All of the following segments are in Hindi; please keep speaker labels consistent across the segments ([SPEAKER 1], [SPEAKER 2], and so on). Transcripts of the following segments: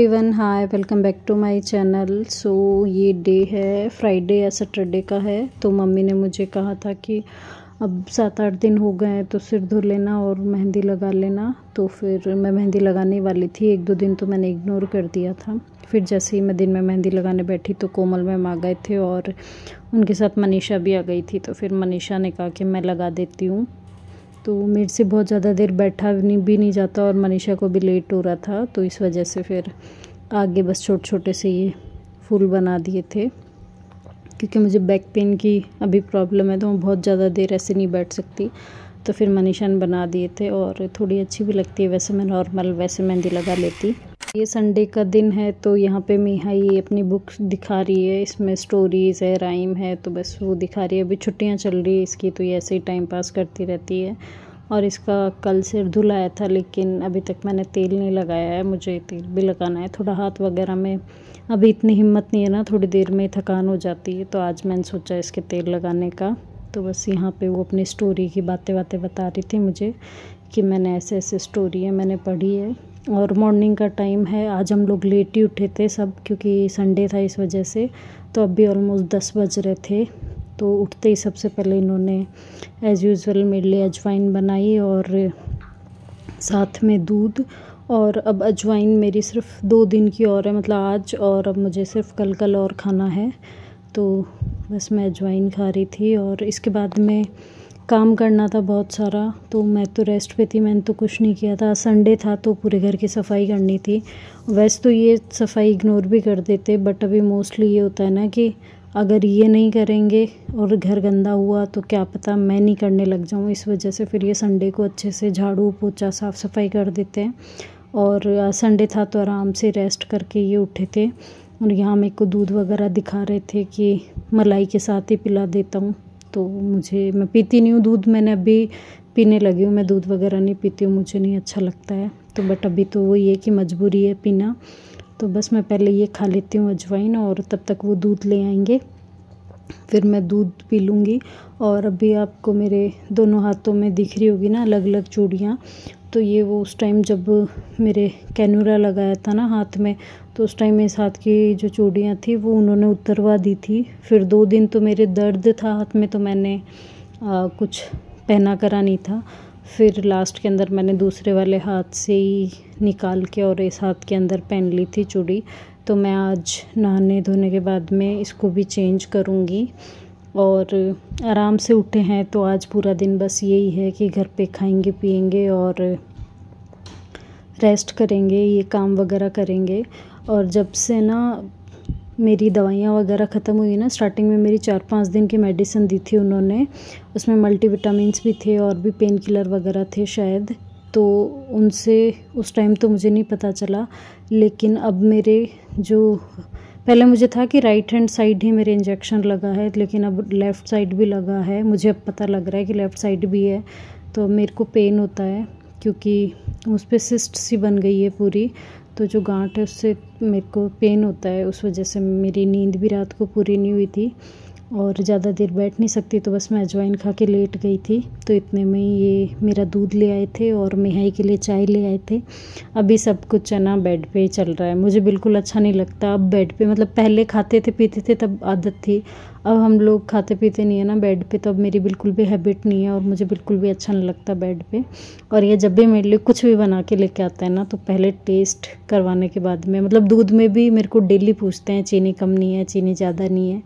[SPEAKER 1] everyone hi welcome back to my channel so ये डे है फ्राइडे या सैटरडे का है तो मम्मी ने मुझे कहा था कि अब सात आठ दिन हो गए हैं तो सिर धो लेना और मेहंदी लगा लेना तो फिर मैं मेहंदी लगाने वाली थी एक दो दिन तो मैंने इग्नोर कर दिया था फिर जैसे ही मैं दिन में मेहंदी लगाने बैठी तो कोमल मैम आ गए थे और उनके साथ मनीषा भी आ गई थी तो फिर मनीषा ने कहा कि मैं लगा देती हूँ तो मेरे से बहुत ज़्यादा देर बैठा भी नहीं जाता और मनीषा को भी लेट हो रहा था तो इस वजह से फिर आगे बस छोटे छोटे से ये फूल बना दिए थे क्योंकि मुझे बैक पेन की अभी प्रॉब्लम है तो मैं बहुत ज़्यादा देर ऐसे नहीं बैठ सकती तो फिर मनीषा ने बना दिए थे और थोड़ी अच्छी भी लगती है वैसे मैं नॉर्मल वैसे मेहंदी लगा लेती ये संडे का दिन है तो यहाँ पे मीहा ये अपनी बुक्स दिखा रही है इसमें स्टोरीज है राइम है तो बस वो दिखा रही है अभी छुट्टियाँ चल रही है इसकी तो ये ऐसे ही टाइम पास करती रहती है और इसका कल सिर धुलाया था लेकिन अभी तक मैंने तेल नहीं लगाया है मुझे तेल भी लगाना है थोड़ा हाथ वगैरह में अभी इतनी हिम्मत नहीं है ना थोड़ी देर में थकान हो जाती है तो आज मैंने सोचा इसके तेल लगाने का तो बस यहाँ पे वो अपनी स्टोरी की बातें बातें बता रही थी मुझे कि मैंने ऐसे ऐसे स्टोरी है मैंने पढ़ी है और मॉर्निंग का टाइम है आज हम लोग लेट ही उठे थे सब क्योंकि संडे था इस वजह से तो अब भी ऑलमोस्ट दस बज रहे थे तो उठते ही सबसे पहले इन्होंने एज़ यूज़ुअल मेरे लिए अजवाइन बनाई और साथ में दूध और अब अजवाइन मेरी सिर्फ दो दिन की और है मतलब आज और अब मुझे सिर्फ कल कल और खाना है तो बस मैं अजवाइन खा रही थी और इसके बाद में काम करना था बहुत सारा तो मैं तो रेस्ट पे थी मैंने तो कुछ नहीं किया था संडे था तो पूरे घर की सफाई करनी थी वैसे तो ये सफाई इग्नोर भी कर देते बट अभी मोस्टली ये होता है ना कि अगर ये नहीं करेंगे और घर गंदा हुआ तो क्या पता मैं नहीं करने लग जाऊँ इस वजह से फिर ये संडे को अच्छे से झाड़ू पोछा साफ़ सफाई कर देते हैं और संडे था तो आराम से रेस्ट करके ये उठे थे और यहाँ मेरे को दूध वगैरह दिखा रहे थे कि मलाई के साथ ही पिला देता हूँ तो मुझे मैं पीती नहीं हूँ दूध मैंने अभी पीने लगी हूँ मैं दूध वगैरह नहीं पीती हूँ मुझे नहीं अच्छा लगता है तो बट अभी तो वो ये कि मजबूरी है पीना तो बस मैं पहले ये खा लेती हूँ अजवाइन और तब तक वो दूध ले आएंगे फिर मैं दूध पी लूँगी और अभी आपको मेरे दोनों हाथों में दिख रही होगी ना अलग अलग चूड़ियाँ तो ये वो उस टाइम जब मेरे कैनूरा लगाया था ना हाथ में तो उस टाइम मेरे साथ की जो चूड़ियाँ थी वो उन्होंने उतरवा दी थी फिर दो दिन तो मेरे दर्द था हाथ में तो मैंने आ, कुछ पहना करा नहीं था फिर लास्ट के अंदर मैंने दूसरे वाले हाथ से ही निकाल के और इस हाथ के अंदर पहन ली थी चूड़ी तो मैं आज नहाने धोने के बाद में इसको भी चेंज करूँगी और आराम से उठे हैं तो आज पूरा दिन बस यही है कि घर पे खाएंगे पिएंगे और रेस्ट करेंगे ये काम वगैरह करेंगे और जब से ना मेरी दवाइयाँ वगैरह ख़त्म हुई ना स्टार्टिंग में मेरी चार पाँच दिन की मेडिसिन दी थी उन्होंने उसमें मल्टीविटामिन्स भी थे और भी पेन किलर वगैरह थे शायद तो उनसे उस टाइम तो मुझे नहीं पता चला लेकिन अब मेरे जो पहले मुझे था कि राइट हैंड साइड ही मेरे इंजेक्शन लगा है लेकिन अब लेफ़्ट साइड भी लगा है मुझे अब पता लग रहा है कि लेफ़्ट साइड भी है तो मेरे को पेन होता है क्योंकि उस पर सिस्ट सी बन गई है पूरी तो जो गांठ है उससे मेरे को पेन होता है उस वजह से मेरी नींद भी रात को पूरी नहीं हुई थी और ज़्यादा देर बैठ नहीं सकती तो बस मैं अजवाइन खा के लेट गई थी तो इतने में ये मेरा दूध ले आए थे और मिहाई के लिए चाय ले आए थे अभी सब कुछ है ना बेड पे चल रहा है मुझे बिल्कुल अच्छा नहीं लगता अब बेड पे मतलब पहले खाते थे पीते थे तब आदत थी अब हम लोग खाते पीते नहीं है ना बेड पे तो अब मेरी बिल्कुल भी हैबिट नहीं है और मुझे बिल्कुल भी अच्छा नहीं लगता बेड पे और ये जब भी मेरे लिए कुछ भी बना के लेके आता है ना तो पहले टेस्ट करवाने के बाद में मतलब दूध में भी मेरे को डेली पूछते हैं चीनी कम नहीं है चीनी ज़्यादा नहीं है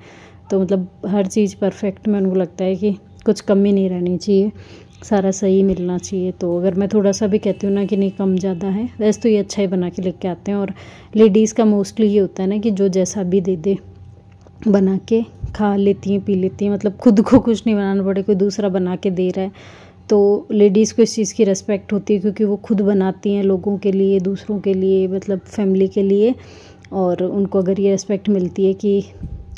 [SPEAKER 1] तो मतलब हर चीज़ परफेक्ट में उनको लगता है कि कुछ कमी नहीं रहनी चाहिए सारा सही मिलना चाहिए तो अगर मैं थोड़ा सा भी कहती हूँ ना कि नहीं कम ज़्यादा है वैसे तो ये अच्छा ही बना के लेके आते हैं और लेडीज़ का मोस्टली ये होता है ना कि जो जैसा भी दे दे बना के खा लेती हैं पी लेती हैं मतलब खुद को कुछ नहीं बनाना पड़े कोई दूसरा बना के दे रहा है तो लेडीज़ को इस चीज़ की रेस्पेक्ट होती है क्योंकि वो खुद बनाती हैं लोगों के लिए दूसरों के लिए मतलब फैमिली के लिए और उनको अगर ये रेस्पेक्ट मिलती है कि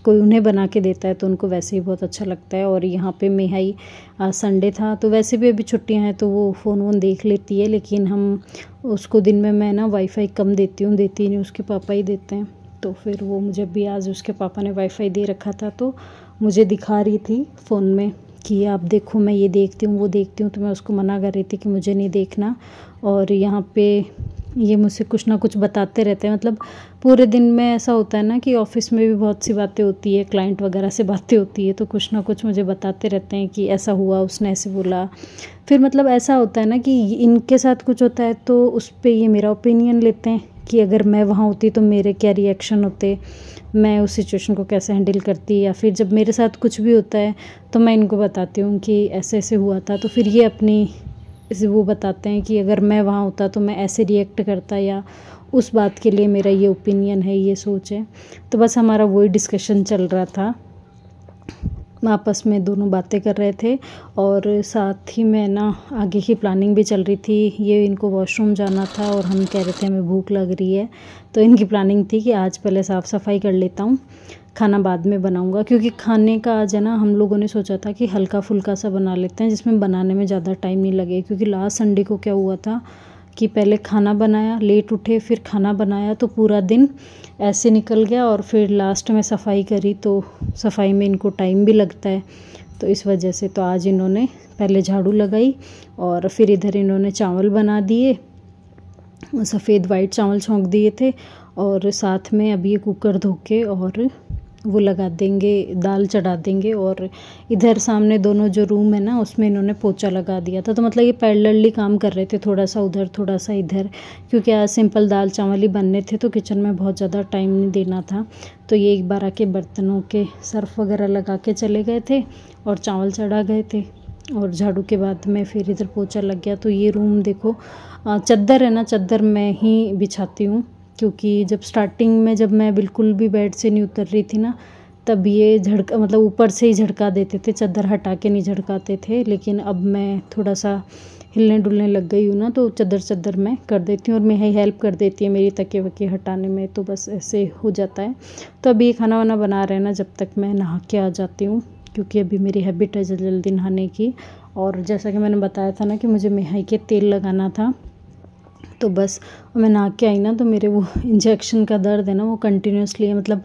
[SPEAKER 1] कोई उन्हें बना के देता है तो उनको वैसे ही बहुत अच्छा लगता है और यहाँ पे मेहाई संडे था तो वैसे भी अभी छुट्टियाँ हैं तो वो फ़ोन वोन देख लेती है लेकिन हम उसको दिन में मैं ना वाईफाई कम देती हूँ देती नहीं उसके पापा ही देते हैं तो फिर वो मुझे भी आज उसके पापा ने वाईफाई दे रखा था तो मुझे दिखा रही थी फ़ोन में कि आप देखो मैं ये देखती हूँ वो देखती हूँ तो मैं उसको मना कर रही थी कि मुझे नहीं देखना और यहाँ पे ये मुझसे कुछ ना कुछ बताते रहते हैं मतलब पूरे दिन में ऐसा होता है ना कि ऑफिस में भी बहुत सी बातें होती है क्लाइंट वगैरह से बातें होती है तो कुछ ना कुछ मुझे बताते रहते हैं कि ऐसा हुआ उसने ऐसे बोला फिर मतलब ऐसा होता है ना कि इनके साथ कुछ होता है तो उस पर ये मेरा ओपिनियन लेते हैं कि अगर मैं वहाँ होती तो मेरे क्या रिएक्शन होते मैं उस सिचुएशन को कैसे हैंडल करती या फिर जब मेरे साथ कुछ भी होता है तो मैं इनको बताती हूँ कि ऐसे ऐसे हुआ था तो फिर ये अपनी वो बताते हैं कि अगर मैं वहाँ होता तो मैं ऐसे रिएक्ट करता या उस बात के लिए मेरा ये ओपिनियन है ये सोच है तो बस हमारा वही डिस्कशन चल रहा था आपस में दोनों बातें कर रहे थे और साथ ही में ना आगे की प्लानिंग भी चल रही थी ये इनको वॉशरूम जाना था और हम कह रहे थे हमें भूख लग रही है तो इनकी प्लानिंग थी कि आज पहले साफ़ सफाई कर लेता हूँ खाना बाद में बनाऊंगा क्योंकि खाने का आज है ना हम लोगों ने सोचा था कि हल्का फुल्का सा बना लेते हैं जिसमें बनाने में ज़्यादा टाइम नहीं लगे क्योंकि लास्ट संडे को क्या हुआ था कि पहले खाना बनाया लेट उठे फिर खाना बनाया तो पूरा दिन ऐसे निकल गया और फिर लास्ट में सफाई करी तो सफाई में इनको टाइम भी लगता है तो इस वजह से तो आज इन्होंने पहले झाड़ू लगाई और फिर इधर इन्होंने चावल बना दिए सफ़ेद वाइट चावल छोंक दिए थे और साथ में अभी ये कुकर धो के और वो लगा देंगे दाल चढ़ा देंगे और इधर सामने दोनों जो रूम है ना उसमें इन्होंने पोचा लगा दिया था तो मतलब ये पैरलली काम कर रहे थे थोड़ा सा उधर थोड़ा सा इधर क्योंकि आज सिंपल दाल चावल ही बनने थे तो किचन में बहुत ज़्यादा टाइम नहीं देना था तो ये एक बार आके बर्तनों के सर्फ वगैरह लगा के चले गए थे और चावल चढ़ा गए थे और झाड़ू के बाद में फिर इधर पोचा लग गया तो ये रूम देखो चद्दर है ना चद्दर मैं ही बिछाती हूँ क्योंकि जब स्टार्टिंग में जब मैं बिल्कुल भी बेड से नहीं उतर रही थी ना तब ये झड़का मतलब ऊपर से ही झड़का देते थे चादर हटा के नहीं झड़काते थे लेकिन अब मैं थोड़ा सा हिलने डुलने लग गई हूँ ना तो चादर चादर मैं कर देती हूँ और ही हेल्प कर देती है मेरी तके वके हटाने में तो बस ऐसे हो जाता है तो अभी ये खाना वाना बना रहे हैं ना जब तक मैं नहा के आ जाती हूँ क्योंकि अभी मेरी हैबिट है जल्दी नहाने की और जैसा कि मैंने बताया था ना कि मुझे मेहाई के तेल लगाना था तो बस मैं नहा के आई ना तो मेरे वो इंजेक्शन का दर्द है ना वो कंटिन्यूसली मतलब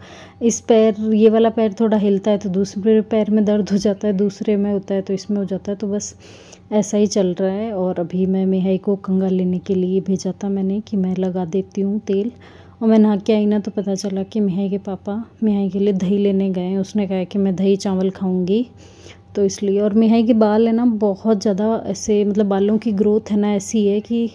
[SPEAKER 1] इस पैर ये वाला पैर थोड़ा हिलता है तो दूसरे पैर में दर्द हो जाता है दूसरे में होता है तो इसमें हो जाता है तो बस ऐसा ही चल रहा है और अभी मैं मिहाई को कंगा लेने के लिए भेजा था मैंने कि मैं लगा देती हूँ तेल और मैं नहा के आई ना तो पता चला कि मिहाई के पापा मिहाई के लिए दही लेने गए हैं उसने कहा कि मैं दही चावल खाऊँगी तो इसलिए और मिहाई के बाल है ना बहुत ज़्यादा ऐसे मतलब बालों की ग्रोथ है ना ऐसी है कि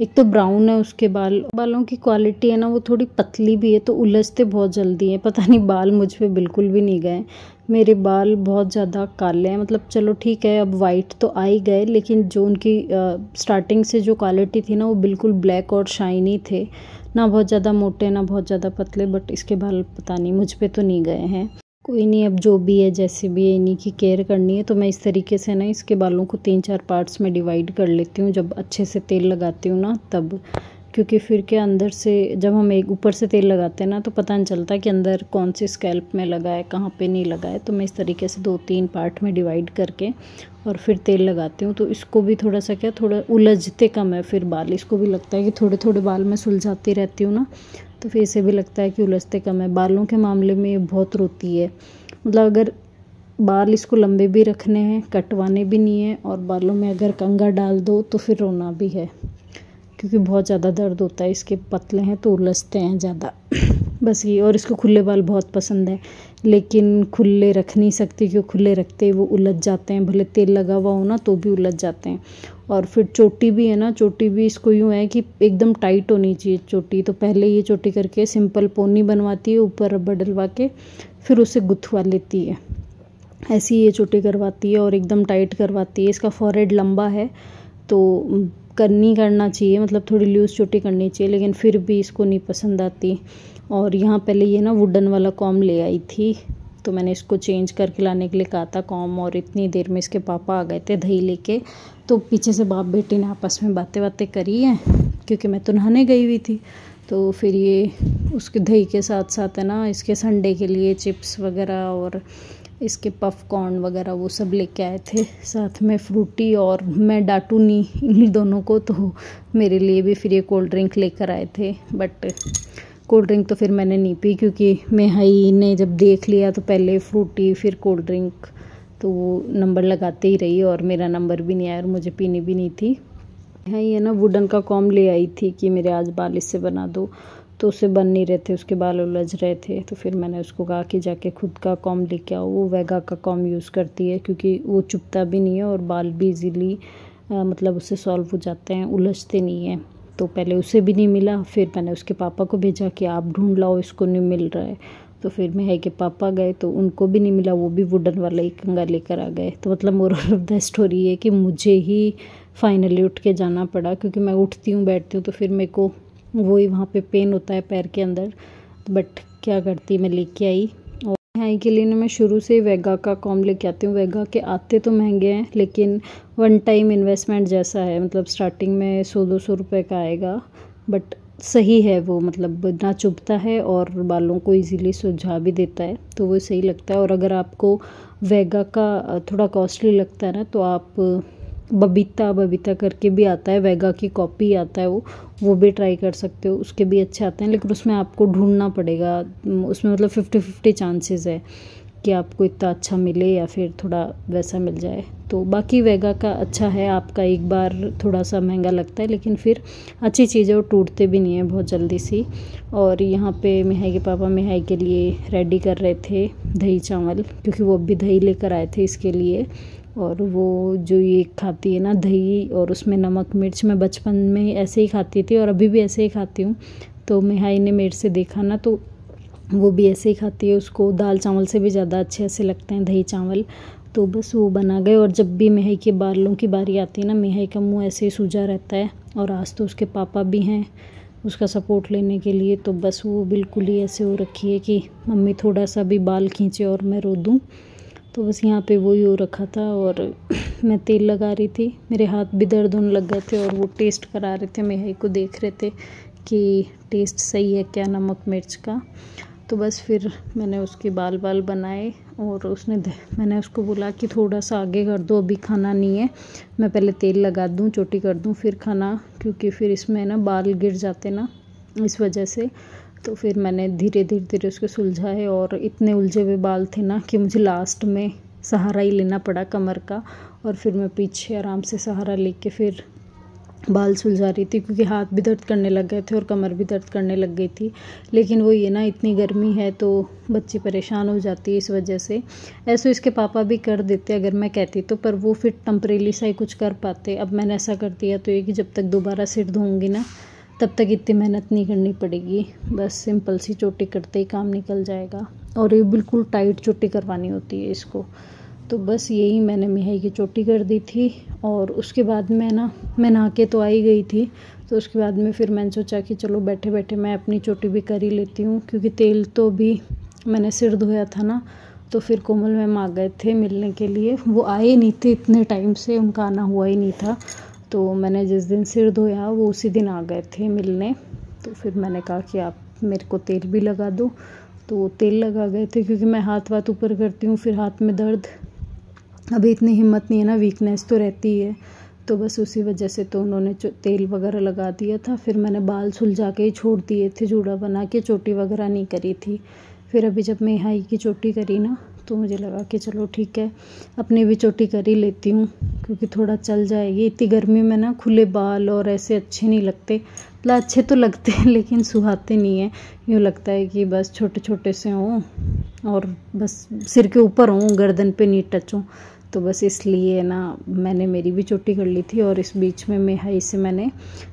[SPEAKER 1] एक तो ब्राउन है उसके बाल बालों की क्वालिटी है ना वो थोड़ी पतली भी है तो उलझते बहुत जल्दी है पता नहीं बाल मुझ पर बिल्कुल भी नहीं गए मेरे बाल बहुत ज़्यादा काले हैं मतलब चलो ठीक है अब वाइट तो आ ही गए लेकिन जो उनकी स्टार्टिंग से जो क्वालिटी थी ना वो बिल्कुल ब्लैक और शाइनी थे ना बहुत ज़्यादा मोटे ना बहुत ज़्यादा पतले बट इसके बाल पता नहीं मुझ पर तो नहीं गए हैं कोई नहीं अब जो भी है जैसे भी है इन्हीं की केयर करनी है तो मैं इस तरीके से ना इसके बालों को तीन चार पार्ट्स में डिवाइड कर लेती हूँ जब अच्छे से तेल लगाती हूँ ना तब क्योंकि फिर के अंदर से जब हम एक ऊपर से तेल लगाते हैं ना तो पता नहीं चलता कि अंदर कौन से स्कैल्प में लगा है कहाँ पे नहीं लगा है तो मैं इस तरीके से दो तीन पार्ट में डिवाइड करके और फिर तेल लगाती हूँ तो इसको भी थोड़ा सा क्या थोड़ा उलझते कम है फिर बाल इसको भी लगता है कि थोड़े थोड़े बाल मैं सुलझाती रहती हूँ ना तो फिर इसे भी लगता है कि उलझते कम है बालों के मामले में ये बहुत रोती है मतलब अगर बाल इसको लंबे भी रखने हैं कटवाने भी नहीं है और बालों में अगर कंगा डाल दो तो फिर रोना भी है क्योंकि बहुत ज़्यादा दर्द होता है इसके पतले हैं तो उलझते हैं ज़्यादा बस ये और इसको खुले बाल बहुत पसंद है लेकिन खुले रख नहीं सकती क्यों खुले रखते वो उलझ जाते हैं भले तेल लगा हुआ हो ना तो भी उलझ जाते हैं और फिर चोटी भी है ना चोटी भी इसको यूँ है कि एकदम टाइट होनी चाहिए चोटी तो पहले ये चोटी करके सिंपल पोनी बनवाती है ऊपर रबड़ डलवा के फिर उसे गुथवा लेती है ऐसी ये चोटी करवाती है और एकदम टाइट करवाती है इसका फॉरहेड लंबा है तो करनी करना चाहिए मतलब थोड़ी लूज़ चोटी करनी चाहिए लेकिन फिर भी इसको नहीं पसंद आती और यहाँ पहले ये ना वुडन वाला कॉम ले आई थी तो मैंने इसको चेंज करके लाने के लिए कहा था कॉम और इतनी देर में इसके पापा आ गए थे दही लेके तो पीछे से बाप बेटी ने आपस में बातें बातें करी हैं क्योंकि मैं तो नहाने गई हुई थी तो फिर ये उसके दही के साथ साथ है ना इसके संडे के लिए चिप्स वगैरह और इसके पॉपकॉर्न वगैरह वो सब लेके आए थे साथ में फ्रूटी और मैं डांटू नहीं इन दोनों को तो मेरे लिए भी फिर ये कोल्ड ड्रिंक लेकर आए थे बट कोल्ड ड्रिंक तो फिर मैंने नहीं पी क्योंकि मैं हई ने जब देख लिया तो पहले फ्रूटी फिर कोल्ड ड्रिंक तो वो नंबर लगाते ही रही और मेरा नंबर भी नहीं आया और मुझे पीनी भी नहीं थी हाँ ये ना वुडन का कॉम ले आई थी कि मेरे आज बाल इससे बना दो तो उससे बन नहीं रहे थे उसके बाल उलझ रहे थे तो फिर मैंने उसको कहा कि जाके खुद का कॉम लेके आओ वो वेगा का कॉम यूज़ करती है क्योंकि वो चुपता भी नहीं है और बाल भी इजीली मतलब उससे सॉल्व हो जाते हैं उलझते नहीं हैं तो पहले उसे भी नहीं मिला फिर मैंने उसके पापा को भेजा कि आप ढूंढ लाओ इसको नहीं मिल रहा है तो फिर मैं है कि पापा गए तो उनको भी नहीं मिला वो भी वुडन वाला एक कंगा लेकर आ गए तो मतलब मोरल ऑफ द स्टोरी है कि मुझे ही फाइनली उठ के जाना पड़ा क्योंकि मैं उठती हूँ बैठती हूँ तो फिर मेरे को वही वहाँ पे पेन होता है पैर के अंदर बट क्या करती मैं लेके आई और महंगाई के लिए ना मैं शुरू से ही वेगा का कॉम लेके आती हूँ वेगा के आते तो महंगे हैं लेकिन वन टाइम इन्वेस्टमेंट जैसा है मतलब स्टार्टिंग में सौ दो सौ रुपये का आएगा बट सही है वो मतलब ना चुभता है और बालों को इजीली सुलझा भी देता है तो वो सही लगता है और अगर आपको वेगा का थोड़ा कॉस्टली लगता है ना तो आप बबीता बबीता करके भी आता है वेगा की कॉपी आता है वो वो भी ट्राई कर सकते हो उसके भी अच्छे आते हैं लेकिन उसमें आपको ढूंढना पड़ेगा उसमें मतलब फिफ्टी फिफ्टी चांसेस है कि आपको इतना अच्छा मिले या फिर थोड़ा वैसा मिल जाए तो बाकी वेगा का अच्छा है आपका एक बार थोड़ा सा महंगा लगता है लेकिन फिर अच्छी चीज़ है वो टूटते भी नहीं है बहुत जल्दी सी और यहाँ पे मिहाई के पापा मिहाई के लिए रेडी कर रहे थे दही चावल क्योंकि वो अभी दही लेकर आए थे इसके लिए और वो जो ये खाती है ना दही और उसमें नमक मिर्च मैं बचपन में ऐसे ही खाती थी और अभी भी ऐसे ही खाती हूँ तो मिहाई ने मेरे से देखा ना तो वो भी ऐसे ही खाती है उसको दाल चावल से भी ज़्यादा अच्छे ऐसे लगते हैं दही चावल तो बस वो बना गए और जब भी मेहई के बालों की बारी आती है ना मेहई का मुंह ऐसे ही सूझा रहता है और आज तो उसके पापा भी हैं उसका सपोर्ट लेने के लिए तो बस वो बिल्कुल ही ऐसे हो रखी है कि मम्मी थोड़ा सा भी बाल खींचे और मैं रो दूँ तो बस यहाँ पे वो ही हो रखा था और मैं तेल लगा रही थी मेरे हाथ भी दर्द होने लग गए थे और वो टेस्ट करा रहे थे मेहई को देख रहे थे कि टेस्ट सही है क्या नमक मिर्च का तो बस फिर मैंने उसके बाल बाल बनाए और उसने मैंने उसको बोला कि थोड़ा सा आगे कर दो अभी खाना नहीं है मैं पहले तेल लगा दूँ चोटी कर दूँ फिर खाना क्योंकि फिर इसमें ना बाल गिर जाते ना इस वजह से तो फिर मैंने धीरे धीरे धीरे उसको सुलझाए और इतने उलझे हुए बाल थे ना कि मुझे लास्ट में सहारा ही लेना पड़ा कमर का और फिर मैं पीछे आराम से सहारा लेके फिर बाल सुलझा रही थी क्योंकि हाथ भी दर्द करने लग गए थे और कमर भी दर्द करने लग गई थी लेकिन वो ये ना इतनी गर्मी है तो बच्ची परेशान हो जाती है इस वजह से ऐसे इसके पापा भी कर देते अगर मैं कहती तो पर वो फिर टम्परेली सा ही कुछ कर पाते अब मैंने ऐसा कर दिया तो ये कि जब तक दोबारा सिर धोऊँगी ना तब तक इतनी मेहनत नहीं करनी पड़ेगी बस सिंपल सी चोटी करते ही काम निकल जाएगा और ये बिल्कुल टाइट चोटी करवानी होती है इसको तो बस यही मैंने मिहाई की चोटी कर दी थी और उसके बाद मैं ना मैं नहा के तो आई गई थी तो उसके बाद में फिर मैंने सोचा कि चलो बैठे बैठे मैं अपनी चोटी भी कर ही लेती हूँ क्योंकि तेल तो भी मैंने सिर धोया था ना तो फिर कोमल मैम आ गए थे मिलने के लिए वो आए नहीं थे इतने टाइम से उनका आना हुआ ही नहीं था तो मैंने जिस दिन सिर धोया वो उसी दिन आ गए थे मिलने तो फिर मैंने कहा कि आप मेरे को तेल भी लगा दो तो तेल लगा गए थे क्योंकि मैं हाथ वाथ ऊपर करती हूँ फिर हाथ में दर्द अभी इतनी हिम्मत नहीं है ना वीकनेस तो रहती है तो बस उसी वजह से तो उन्होंने तेल वगैरह लगा दिया था फिर मैंने बाल सुलझा के ही छोड़ दिए थे जूड़ा बना के चोटी वगैरह नहीं करी थी फिर अभी जब मैं हाई की चोटी करी ना तो मुझे लगा कि चलो ठीक है अपनी भी चोटी कर ही लेती हूँ क्योंकि थोड़ा चल जाएगी इतनी गर्मी में ना खुले बाल और ऐसे अच्छे नहीं लगते मतलब अच्छे तो लगते हैं लेकिन सुहाते नहीं हैं यूँ लगता है कि बस छोटे छोटे से हों और बस सिर के ऊपर हों गर्दन पे नहीं टच हों तो बस इसलिए ना मैंने मेरी भी छुट्टी कर ली थी और इस बीच में मेहाई से मैंने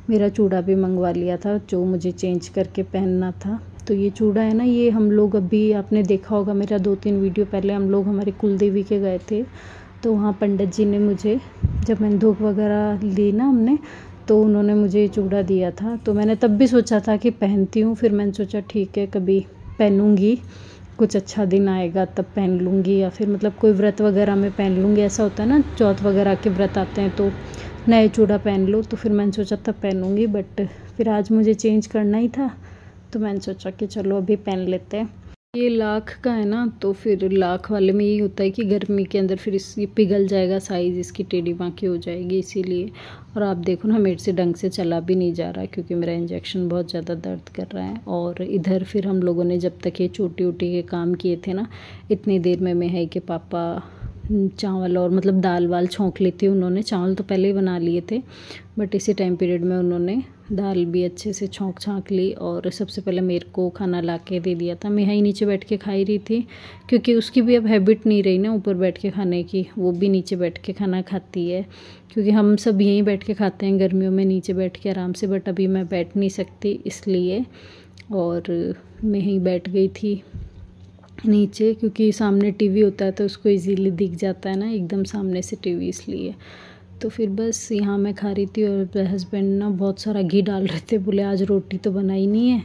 [SPEAKER 1] मेरा चूड़ा भी मंगवा लिया था जो मुझे चेंज करके पहनना था तो ये चूड़ा है ना ये हम लोग अभी आपने देखा होगा मेरा दो तीन वीडियो पहले हम लोग हमारे कुलदेवी के गए थे तो वहाँ पंडित जी ने मुझे जब मैंने धूप वगैरह ली ना हमने तो उन्होंने मुझे ये चूड़ा दिया था तो मैंने तब भी सोचा था कि पहनती हूँ फिर मैंने सोचा ठीक है कभी पहनूँगी कुछ अच्छा दिन आएगा तब पहन लूँगी या फिर मतलब कोई व्रत वगैरह में पहन लूँगी ऐसा होता है ना चौथ वगैरह के व्रत आते हैं तो नए चूड़ा पहन लो तो फिर मैंने सोचा तब पहनूँगी बट फिर आज मुझे चेंज करना ही था तो मैंने सोचा कि चलो अभी पहन लेते हैं ये लाख का है ना तो फिर लाख वाले में यही होता है कि गर्मी के अंदर फिर इस पिघल जाएगा साइज़ इसकी टेढ़ी बाकी हो जाएगी इसीलिए और आप देखो ना मेरे से ढंग से चला भी नहीं जा रहा क्योंकि मेरा इंजेक्शन बहुत ज़्यादा दर्द कर रहा है और इधर फिर हम लोगों ने जब तक ये चोटी उटी के काम किए थे ना इतनी देर में मैं है कि पापा हम्म, चावल और मतलब दाल वाल छोंक ली थी उन्होंने चावल तो पहले ही बना लिए थे बट इसी टाइम पीरियड में उन्होंने दाल भी अच्छे से छोंक छाँक ली और सबसे पहले मेरे को खाना ला के दे दिया था मैं यहीं नीचे बैठ के खा ही रही थी क्योंकि उसकी भी अब हैबिट नहीं रही ना ऊपर बैठ के खाने की वो भी नीचे बैठ के खाना खाती है क्योंकि हम सब यहीं बैठ के खाते हैं गर्मियों में नीचे बैठ के आराम से बट अभी मैं बैठ नहीं सकती इसलिए और मैं यहीं बैठ गई थी नीचे क्योंकि सामने टीवी होता है तो उसको इजीली दिख जाता है ना एकदम सामने से टीवी इसलिए तो फिर बस यहाँ मैं खा रही थी और हस्बैंड ना बहुत सारा घी डाल रहे थे बोले आज रोटी तो बनाई नहीं है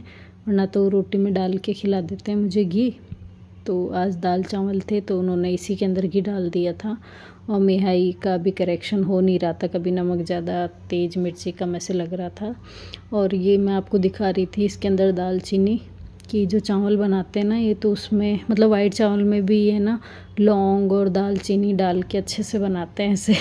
[SPEAKER 1] वरना तो रोटी में डाल के खिला देते हैं मुझे घी तो आज दाल चावल थे तो उन्होंने इसी के अंदर घी डाल दिया था और मिहाई का भी करेक्शन हो नहीं रहा था कभी नमक ज़्यादा तेज़ मिर्ची कम ऐसे लग रहा था और ये मैं आपको दिखा रही थी इसके अंदर दालचीनी कि जो चावल बनाते हैं ना ये तो उसमें मतलब वाइट चावल में भी है ना लौंग और दालचीनी डाल के अच्छे से बनाते हैं इसे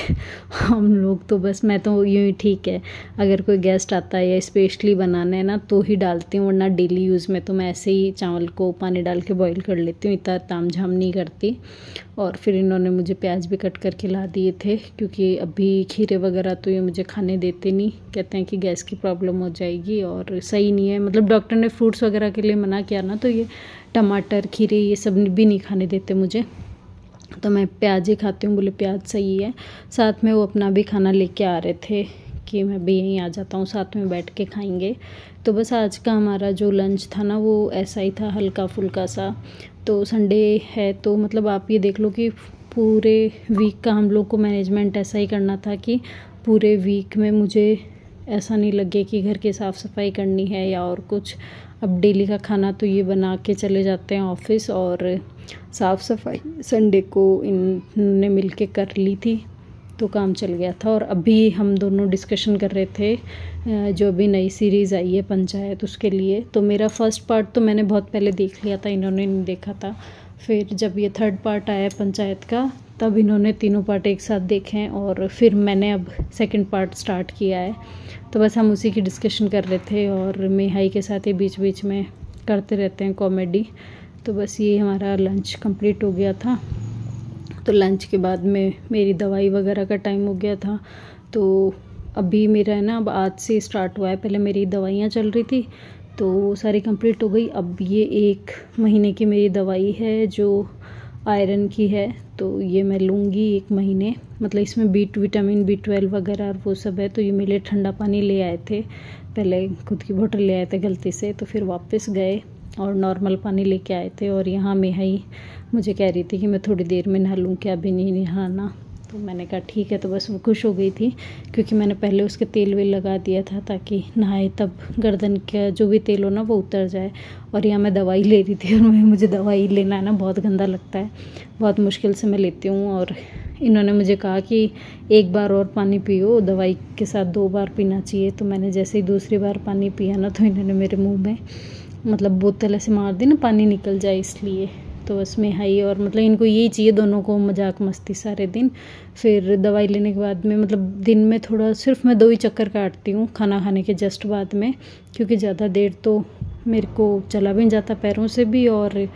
[SPEAKER 1] हम लोग तो बस मैं तो यूँ ही ठीक है अगर कोई गेस्ट आता है या स्पेशली बनाना है ना तो ही डालती हूँ वरना डेली यूज़ में तो मैं ऐसे ही चावल को पानी डाल के बॉईल कर लेती हूँ इतना ताम झाम नहीं करती और फिर इन्होंने मुझे प्याज भी कट करके ला दिए थे क्योंकि अभी खीरे वगैरह तो ये मुझे खाने देते नहीं कहते हैं कि गैस की प्रॉब्लम हो जाएगी और सही नहीं है मतलब डॉक्टर ने फ्रूट्स वगैरह के लिए मना किया ना तो ये टमाटर खीरे ये सब भी नहीं खाने देते मुझे तो मैं प्याज ही खाती हूँ बोले प्याज सही है साथ में वो अपना भी खाना लेके आ रहे थे कि मैं भी यहीं आ जाता हूँ साथ में बैठ के खाएंगे तो बस आज का हमारा जो लंच था ना वो ऐसा ही था हल्का फुल्का सा तो संडे है तो मतलब आप ये देख लो कि पूरे वीक का हम लोग को मैनेजमेंट ऐसा ही करना था कि पूरे वीक में मुझे ऐसा नहीं लगे कि घर की साफ़ सफाई करनी है या और कुछ अब डेली का खाना तो ये बना के चले जाते हैं ऑफिस और साफ़ सफाई संडे को इनने मिल के कर ली थी तो काम चल गया था और अभी हम दोनों डिस्कशन कर रहे थे जो अभी नई सीरीज़ आई है पंचायत उसके लिए तो मेरा फर्स्ट पार्ट तो मैंने बहुत पहले देख लिया था इन्होंने नहीं देखा था फिर जब ये थर्ड पार्ट आया पंचायत का तब इन्होंने तीनों पार्ट एक साथ देखे हैं और फिर मैंने अब सेकंड पार्ट स्टार्ट किया है तो बस हम उसी की डिस्कशन कर रहे थे और मेहाई के साथ ही बीच बीच में करते रहते हैं कॉमेडी तो बस ये हमारा लंच कंप्लीट हो गया था तो लंच के बाद में मेरी दवाई वगैरह का टाइम हो गया था तो अभी मेरा है ना अब आज से स्टार्ट हुआ है पहले मेरी दवाइयाँ चल रही थी तो वो सारी कंप्लीट हो गई अब ये एक महीने की मेरी दवाई है जो आयरन की है तो ये मैं लूँगी एक महीने मतलब इसमें बी विटामिन बी ट्वेल्व वगैरह और वो सब है तो ये मेरे ठंडा पानी ले आए थे पहले खुद की बोतल ले आए थे गलती से तो फिर वापस गए और नॉर्मल पानी लेके आए थे और यहाँ में ही मुझे कह रही थी कि मैं थोड़ी देर में नहा लूँ क्या अभी नहीं नहाना तो मैंने कहा ठीक है तो बस वो खुश हो गई थी क्योंकि मैंने पहले उसके तेल वेल लगा दिया था ताकि नहाए तब गर्दन का जो भी तेल हो ना वो उतर जाए और यहाँ मैं दवाई ले रही थी और मैं मुझे दवाई लेना है ना बहुत गंदा लगता है बहुत मुश्किल से मैं लेती हूँ और इन्होंने मुझे कहा कि एक बार और पानी पियो दवाई के साथ दो बार पीना चाहिए तो मैंने जैसे ही दूसरी बार पानी पिया ना तो इन्होंने मेरे मुँह में मतलब बोतल ऐसे मार दी ना पानी निकल जाए इसलिए तो बस में हाई और मतलब इनको यही चाहिए दोनों को मजाक मस्ती सारे दिन फिर दवाई लेने के बाद में मतलब दिन में थोड़ा सिर्फ मैं दो ही चक्कर काटती हूँ खाना खाने के जस्ट बाद में क्योंकि ज़्यादा देर तो मेरे को चला भी नहीं जाता पैरों से भी और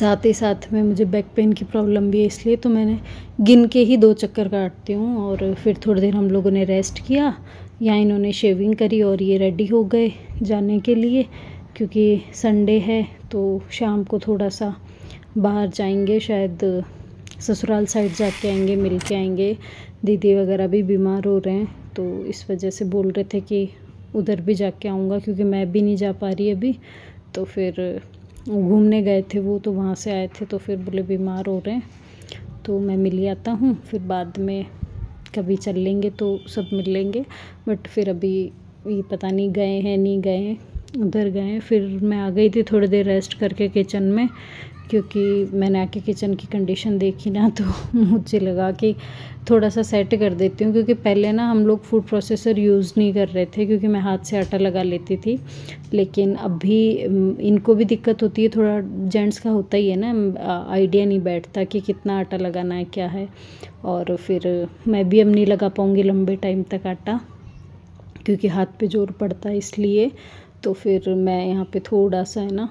[SPEAKER 1] साथ ही साथ में मुझे बैक पेन की प्रॉब्लम भी है इसलिए तो मैंने गिन के ही दो चक्कर काटती हूँ और फिर थोड़ी देर हम लोगों ने रेस्ट किया या इन्होंने शेविंग करी और ये रेडी हो गए जाने के लिए क्योंकि संडे है तो शाम को थोड़ा सा बाहर जाएंगे शायद ससुराल साइड जाके आएंगे मिल के आएंगे दीदी वगैरह भी बीमार हो रहे हैं तो इस वजह से बोल रहे थे कि उधर भी जाके आऊँगा क्योंकि मैं भी नहीं जा पा रही अभी तो फिर घूमने गए थे वो तो वहाँ से आए थे तो फिर बोले बीमार हो रहे हैं तो मैं मिल आता हूँ फिर बाद में कभी चल लेंगे तो सब मिल लेंगे बट फिर अभी ये पता नहीं गए हैं नहीं गए हैं उधर गए फिर मैं आ गई थी थोड़ी देर रेस्ट करके किचन में क्योंकि मैंने आके किचन की कंडीशन देखी ना तो मुझे लगा कि थोड़ा सा सेट कर देती हूँ क्योंकि पहले ना हम लोग फूड प्रोसेसर यूज़ नहीं कर रहे थे क्योंकि मैं हाथ से आटा लगा लेती थी लेकिन अभी इनको भी दिक्कत होती है थोड़ा जेंट्स का होता ही है ना आइडिया नहीं बैठता कि कितना आटा लगाना है क्या है और फिर मैं भी अब नहीं लगा पाऊँगी लंबे टाइम तक आटा क्योंकि हाथ पे जोर पड़ता है इसलिए तो फिर मैं यहाँ पे थोड़ा सा है ना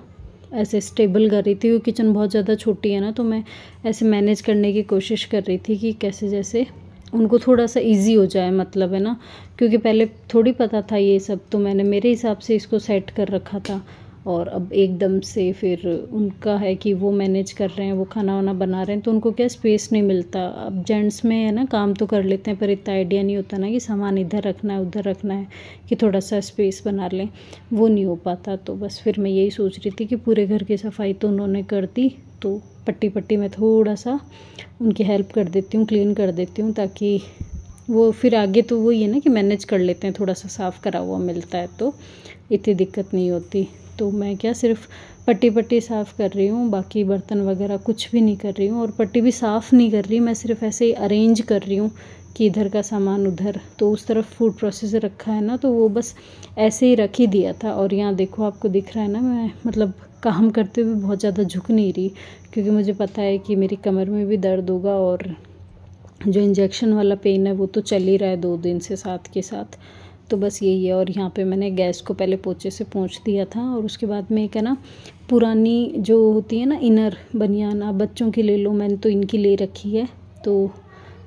[SPEAKER 1] ऐसे स्टेबल कर रही थी वो किचन बहुत ज़्यादा छोटी है ना तो मैं ऐसे मैनेज करने की कोशिश कर रही थी कि कैसे जैसे उनको थोड़ा सा इजी हो जाए मतलब है ना क्योंकि पहले थोड़ी पता था ये सब तो मैंने मेरे हिसाब से इसको सेट कर रखा था और अब एकदम से फिर उनका है कि वो मैनेज कर रहे हैं वो खाना वाना बना रहे हैं तो उनको क्या स्पेस नहीं मिलता अब जेंट्स में है ना काम तो कर लेते हैं पर इतना आइडिया नहीं होता ना कि सामान इधर रखना है उधर रखना है कि थोड़ा सा स्पेस बना लें वो नहीं हो पाता तो बस फिर मैं यही सोच रही थी कि पूरे घर की सफाई तो उन्होंने कर दी तो पट्टी पट्टी में थोड़ा सा उनकी हेल्प कर देती हूँ क्लीन कर देती हूँ ताकि वो फिर आगे तो वही है ना कि मैनेज कर लेते हैं थोड़ा सा साफ़ करा हुआ मिलता है तो इतनी दिक्कत नहीं होती तो मैं क्या सिर्फ पट्टी पट्टी साफ़ कर रही हूँ बाकी बर्तन वगैरह कुछ भी नहीं कर रही हूँ और पट्टी भी साफ़ नहीं कर रही मैं सिर्फ ऐसे ही अरेंज कर रही हूँ कि इधर का सामान उधर तो उस तरफ फूड प्रोसेसर रखा है ना तो वो बस ऐसे ही रख ही दिया था और यहाँ देखो आपको दिख रहा है ना मैं मतलब काम करते हुए बहुत ज़्यादा झुक नहीं रही क्योंकि मुझे पता है कि मेरी कमर में भी दर्द होगा और जो इंजेक्शन वाला पेन है वो तो चल ही रहा है दो दिन से साथ के साथ तो बस यही है और यहाँ पे मैंने गैस को पहले पोचे से पोंछ दिया था और उसके बाद में एक है ना पुरानी जो होती है ना इनर बनियान आप बच्चों की ले लो मैंने तो इनकी ले रखी है तो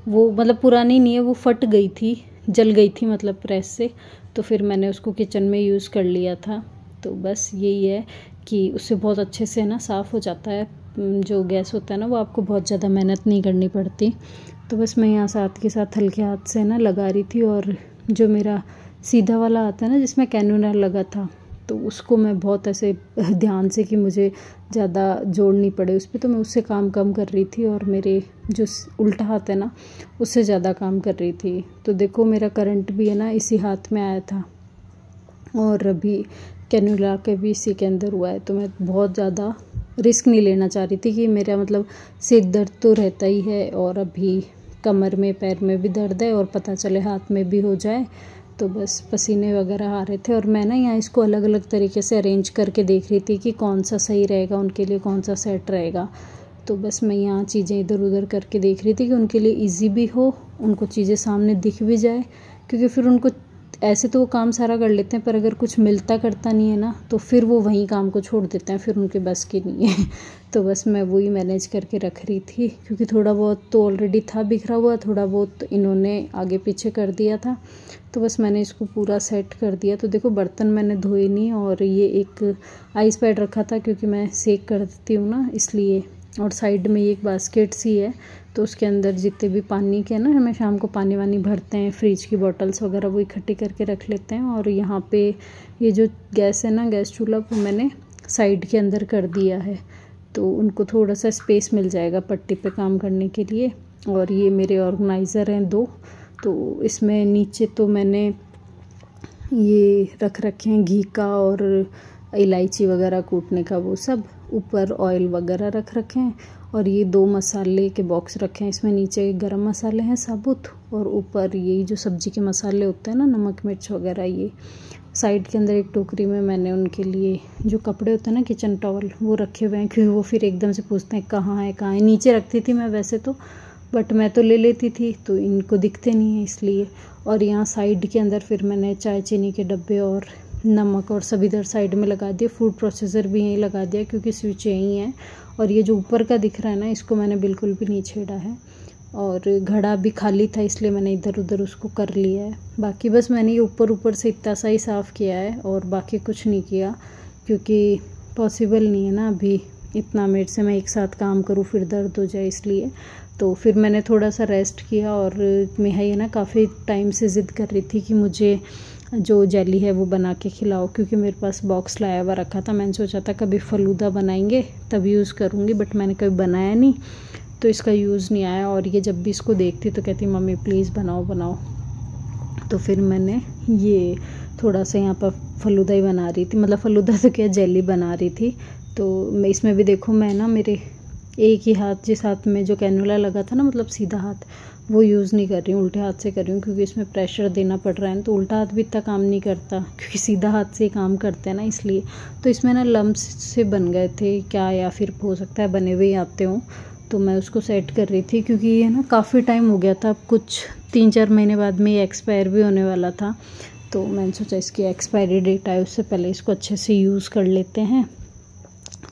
[SPEAKER 1] वो मतलब पुरानी नहीं है वो फट गई थी जल गई थी मतलब प्रेस से तो फिर मैंने उसको किचन में यूज़ कर लिया था तो बस यही है कि उससे बहुत अच्छे से ना साफ़ हो जाता है जो गैस होता है ना वो आपको बहुत ज़्यादा मेहनत नहीं करनी पड़ती तो बस मैं यहाँ साथ के साथ हल्के हाथ से ना लगा रही थी और जो मेरा सीधा वाला आता है ना जिसमें कैनोनर लगा था तो उसको मैं बहुत ऐसे ध्यान से कि मुझे ज़्यादा जोड़नी पड़े उस पर तो मैं उससे काम कम कर रही थी और मेरे जो उल्टा हाथ है ना उससे ज़्यादा काम कर रही थी तो देखो मेरा करंट भी है ना इसी हाथ में आया था और अभी कैनुला के भी इसी के अंदर हुआ है तो मैं बहुत ज़्यादा रिस्क नहीं लेना चाह रही थी कि मेरा मतलब सिर दर्द तो रहता ही है और अभी कमर में पैर में भी दर्द है और पता चले हाथ में भी हो जाए तो बस पसीने वगैरह आ रहे थे और मैं ना यहाँ इसको अलग अलग तरीके से अरेंज करके देख रही थी कि कौन सा सही रहेगा उनके लिए कौन सा सेट रहेगा तो बस मैं यहाँ चीज़ें इधर उधर करके देख रही थी कि उनके लिए इजी भी हो उनको चीज़ें सामने दिख भी जाए क्योंकि फिर उनको ऐसे तो वो काम सारा कर लेते हैं पर अगर कुछ मिलता करता नहीं है ना तो फिर वो वहीं काम को छोड़ देते हैं फिर उनके बस की नहीं है तो बस मैं वही मैनेज करके रख रही थी क्योंकि थोड़ा बहुत तो ऑलरेडी था बिखरा हुआ थोड़ा बहुत तो इन्होंने आगे पीछे कर दिया था तो बस मैंने इसको पूरा सेट कर दिया तो देखो बर्तन मैंने धोए नहीं और ये एक आइस पैड रखा था क्योंकि मैं सेक करती हूँ ना इसलिए और साइड में एक बास्केट सी है तो उसके अंदर जितने भी पानी के ना हमें शाम को पानी वानी भरते हैं फ्रिज की बॉटल्स वगैरह वो इकट्ठी करके रख लेते हैं और यहाँ पे ये जो गैस है ना गैस चूल्हा वो मैंने साइड के अंदर कर दिया है तो उनको थोड़ा सा स्पेस मिल जाएगा पट्टी पे काम करने के लिए और ये मेरे ऑर्गेनाइज़र हैं दो तो इसमें नीचे तो मैंने ये रख रखे हैं घी का और इलायची वगैरह कूटने का वो सब ऊपर ऑयल वगैरह रख रखे हैं और ये दो मसाले के बॉक्स रखे हैं इसमें नीचे गरम मसाले हैं साबुत और ऊपर यही जो सब्ज़ी के मसाले होते हैं ना नमक मिर्च वगैरह ये साइड के अंदर एक टोकरी में मैंने उनके लिए जो कपड़े होते हैं ना किचन टॉवल वो रखे हुए हैं क्योंकि वो फिर एकदम से पूछते हैं कहाँ है कहाँ है नीचे रखती थी मैं वैसे तो बट मैं तो ले लेती थी तो इनको दिखते नहीं है इसलिए और यहाँ साइड के अंदर फिर मैंने चाय चीनी के डब्बे और नमक और सब इधर साइड में लगा दिया फूड प्रोसेसर भी यहीं लगा दिया क्योंकि स्विच यहीं है और ये जो ऊपर का दिख रहा है ना इसको मैंने बिल्कुल भी नहीं छेड़ा है और घड़ा भी खाली था इसलिए मैंने इधर उधर उसको कर लिया है बाकी बस मैंने ये ऊपर ऊपर से इतना सा ही साफ़ किया है और बाकी कुछ नहीं किया क्योंकि पॉसिबल नहीं है ना अभी इतना मिनट से मैं एक साथ काम करूँ फिर दर्द हो जाए इसलिए तो फिर मैंने थोड़ा सा रेस्ट किया और नेहा ये ना काफ़ी टाइम से ज़िद कर रही थी कि मुझे जो जेली है वो बना के खिलाओ क्योंकि मेरे पास बॉक्स लाया हुआ रखा था मैंने सोचा था कभी फलूदा बनाएंगे तब यूज़ करूँगी बट मैंने कभी बनाया नहीं तो इसका यूज़ नहीं आया और ये जब भी इसको देखती तो कहती मम्मी प्लीज़ बनाओ बनाओ तो फिर मैंने ये थोड़ा सा यहाँ पर फलूदा ही बना रही थी मतलब फलूदा तो क्या जेली बना रही थी तो मैं इसमें भी देखो मैं ना मेरे एक ही हाथ जिस हाथ में जो कैनुला लगा था ना मतलब सीधा हाथ वो यूज़ नहीं कर रही हूँ उल्टे हाथ से कर रही हूँ क्योंकि इसमें प्रेशर देना पड़ रहा है तो उल्टा हाथ भी इतना काम नहीं करता क्योंकि सीधा हाथ से काम करते हैं ना इसलिए तो इसमें ना लम्ब से बन गए थे क्या या फिर हो सकता है बने हुए ही आते हों तो मैं उसको सेट कर रही थी क्योंकि ये ना काफ़ी टाइम हो गया था अब कुछ तीन चार महीने बाद में ये एक्सपायर भी होने वाला था तो मैंने सोचा इसकी एक्सपायरी डेट आए उससे पहले इसको अच्छे से यूज़ कर लेते हैं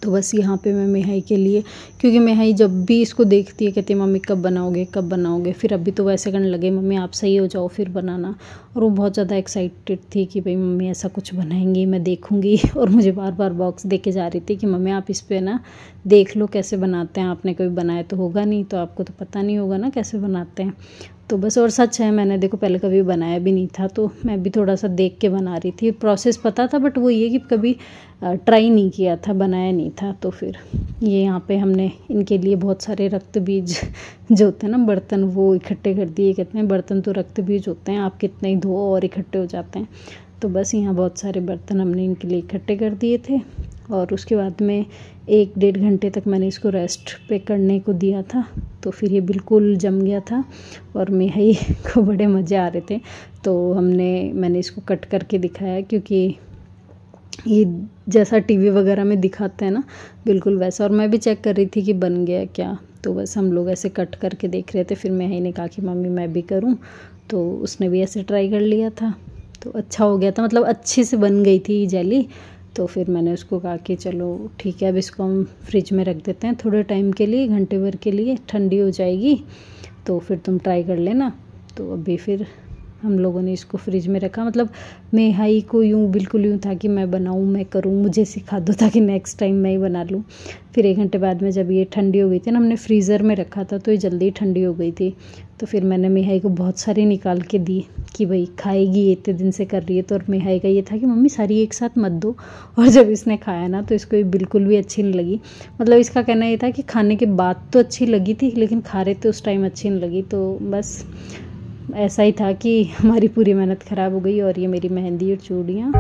[SPEAKER 1] तो बस यहाँ पे मैं मिहाई के लिए क्योंकि मिहाई जब भी इसको देखती है कहती है मम्मी कब बनाओगे कब बनाओगे फिर अभी तो वैसे करने लगे मम्मी आप सही हो जाओ फिर बनाना और वो बहुत ज़्यादा एक्साइटेड थी कि भाई मम्मी ऐसा कुछ बनाएंगी मैं देखूँगी और मुझे बार बार बॉक्स दे के जा रही थी कि मम्मी आप इस पर ना देख लो कैसे बनाते हैं आपने कभी बनाया तो होगा नहीं तो आपको तो पता नहीं होगा ना कैसे बनाते हैं तो बस और सच है मैंने देखो पहले कभी बनाया भी नहीं था तो मैं भी थोड़ा सा देख के बना रही थी प्रोसेस पता था बट वो ये कि कभी ट्राई नहीं किया था बनाया नहीं था तो फिर ये यहाँ पे हमने इनके लिए बहुत सारे रक्त बीज जो होते हैं ना बर्तन वो इकट्ठे कर दिए कहते हैं बर्तन तो रक्त बीज होते हैं आप कितने ही धो और इकट्ठे हो जाते हैं तो बस यहाँ बहुत सारे बर्तन हमने इनके लिए इकट्ठे कर दिए थे और उसके बाद में एक डेढ़ घंटे तक मैंने इसको रेस्ट पे करने को दिया था तो फिर ये बिल्कुल जम गया था और मिहाई को बड़े मज़े आ रहे थे तो हमने मैंने इसको कट करके दिखाया क्योंकि ये जैसा टीवी वगैरह में दिखाते हैं ना बिल्कुल वैसा और मैं भी चेक कर रही थी कि बन गया क्या तो बस हम लोग ऐसे कट करके देख रहे थे फिर मैं ने कहा कि मम्मी मैं भी करूँ तो उसने भी ऐसे ट्राई कर लिया था तो अच्छा हो गया था मतलब अच्छे से बन गई थी जेली तो फिर मैंने उसको कहा कि चलो ठीक है अब इसको हम फ्रिज में रख देते हैं थोड़े टाइम के लिए घंटे भर के लिए ठंडी हो जाएगी तो फिर तुम ट्राई कर लेना तो अभी फिर हम लोगों ने इसको फ्रिज में रखा मतलब मैं हाई को यूँ बिल्कुल यूँ था कि मैं बनाऊँ मैं करूँ मुझे सिखा दो ताकि नेक्स्ट टाइम मैं ही बना लूँ फिर एक घंटे बाद में जब ये ठंडी हो गई थी ना हमने फ्रीज़र में रखा था तो ये जल्दी ठंडी हो गई थी तो फिर मैंने मिहाई को बहुत सारी निकाल के दी कि भाई खाएगी इतने दिन से कर रही है तो और मिहाई का ये था कि मम्मी सारी एक साथ मत दो और जब इसने खाया ना तो इसको बिल्कुल भी अच्छी नहीं लगी मतलब इसका कहना ये था कि खाने के बाद तो अच्छी लगी थी लेकिन खा रहे थे उस टाइम अच्छी नहीं लगी तो बस ऐसा ही था कि हमारी पूरी मेहनत ख़राब हो गई और ये मेरी मेहंदी और चूड़ियाँ